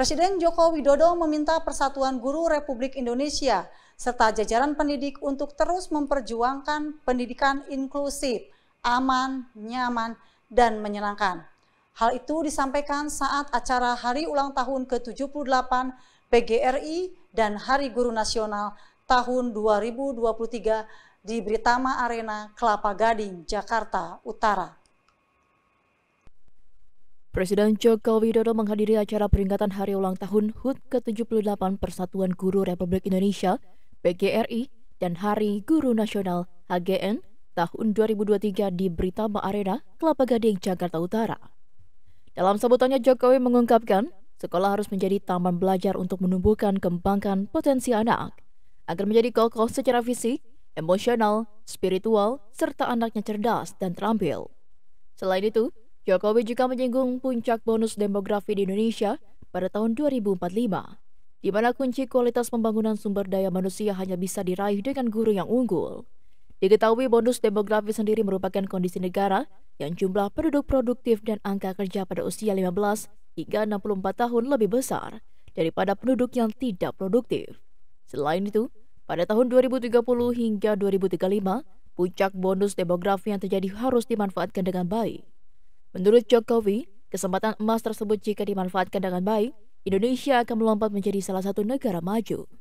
Presiden Joko Widodo meminta Persatuan Guru Republik Indonesia serta jajaran pendidik untuk terus memperjuangkan pendidikan inklusif, aman, nyaman, dan menyenangkan. Hal itu disampaikan saat acara Hari Ulang Tahun ke-78 PGRI dan Hari Guru Nasional tahun 2023 di Britama Arena, Kelapa Gading, Jakarta Utara. Presiden Joko Widodo menghadiri acara peringatan Hari Ulang Tahun HUT ke-78 Persatuan Guru Republik Indonesia (PGRI) dan Hari Guru Nasional (HGN) tahun 2023 di Britama Arena, Kelapa Gading, Jakarta Utara. Dalam sebutannya, Jokowi mengungkapkan, sekolah harus menjadi taman belajar untuk menumbuhkan kembangkan potensi anak agar menjadi kokoh secara fisik, emosional, spiritual, serta anaknya cerdas dan terampil. Selain itu, Jokowi juga menyinggung puncak bonus demografi di Indonesia pada tahun 2045, di mana kunci kualitas pembangunan sumber daya manusia hanya bisa diraih dengan guru yang unggul. Diketahui bonus demografi sendiri merupakan kondisi negara yang jumlah penduduk produktif dan angka kerja pada usia 15 hingga 64 tahun lebih besar daripada penduduk yang tidak produktif. Selain itu, pada tahun 2030 hingga 2035, puncak bonus demografi yang terjadi harus dimanfaatkan dengan baik. Menurut Jokowi, kesempatan emas tersebut jika dimanfaatkan dengan baik, Indonesia akan melompat menjadi salah satu negara maju.